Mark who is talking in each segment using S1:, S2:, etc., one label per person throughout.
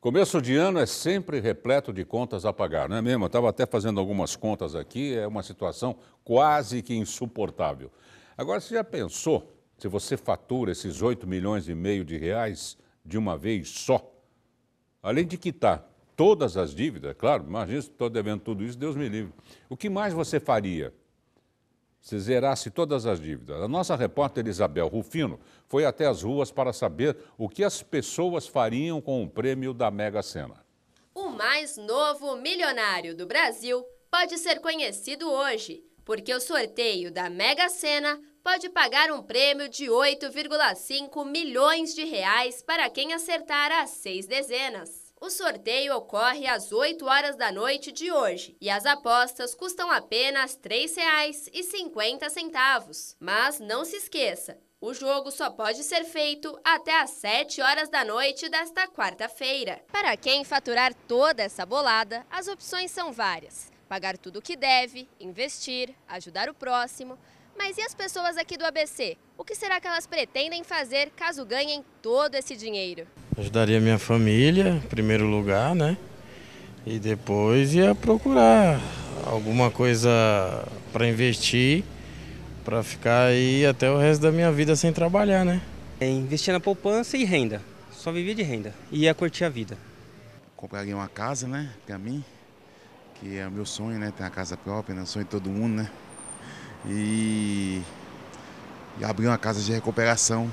S1: Começo de ano é sempre repleto de contas a pagar, não é mesmo? estava até fazendo algumas contas aqui, é uma situação quase que insuportável. Agora, você já pensou se você fatura esses 8 milhões e meio de reais de uma vez só? Além de quitar todas as dívidas, claro, imagina se estou devendo tudo isso, Deus me livre. O que mais você faria? se zerasse todas as dívidas. A nossa repórter Isabel Rufino foi até as ruas para saber o que as pessoas fariam com o prêmio da Mega Sena.
S2: O mais novo milionário do Brasil pode ser conhecido hoje, porque o sorteio da Mega Sena pode pagar um prêmio de 8,5 milhões de reais para quem acertar as seis dezenas. O sorteio ocorre às 8 horas da noite de hoje e as apostas custam apenas R$ 3,50. Mas não se esqueça, o jogo só pode ser feito até às 7 horas da noite desta quarta-feira. Para quem faturar toda essa bolada, as opções são várias. Pagar tudo o que deve, investir, ajudar o próximo, mas e as pessoas aqui do ABC? O que será que elas pretendem fazer caso ganhem todo esse dinheiro? Ajudaria minha família, em primeiro lugar, né? E depois ia procurar alguma coisa para investir, para ficar aí até o resto da minha vida
S1: sem trabalhar, né? É investir na poupança e renda. Só vivia de renda. E ia curtir a vida. Compraria uma casa, né? Para mim, que é o meu sonho, né? Ter uma casa própria, né? Sonho de todo mundo, né? e, e abrir uma casa de recuperação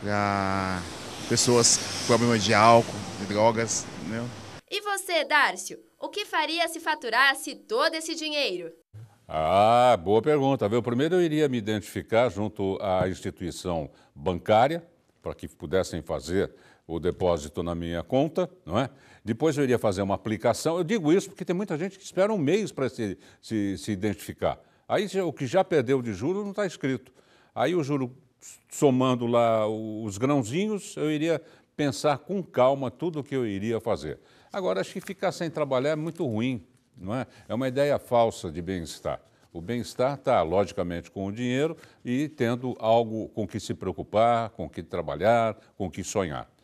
S1: para pessoas com problemas de álcool, de drogas. Entendeu?
S2: E você, Dárcio, o que faria se faturasse todo esse dinheiro?
S1: Ah, boa pergunta, viu? Primeiro eu iria me identificar junto à instituição bancária, para que pudessem fazer o depósito na minha conta, não é? Depois eu iria fazer uma aplicação. Eu digo isso porque tem muita gente que espera um mês para se, se, se identificar. Aí o que já perdeu de juro não está escrito. Aí o juro, somando lá os grãozinhos, eu iria pensar com calma tudo o que eu iria fazer. Agora, acho que ficar sem trabalhar é muito ruim, não é? É uma ideia falsa de bem-estar. O bem-estar está, logicamente, com o dinheiro e tendo algo com que se preocupar, com que trabalhar, com que sonhar.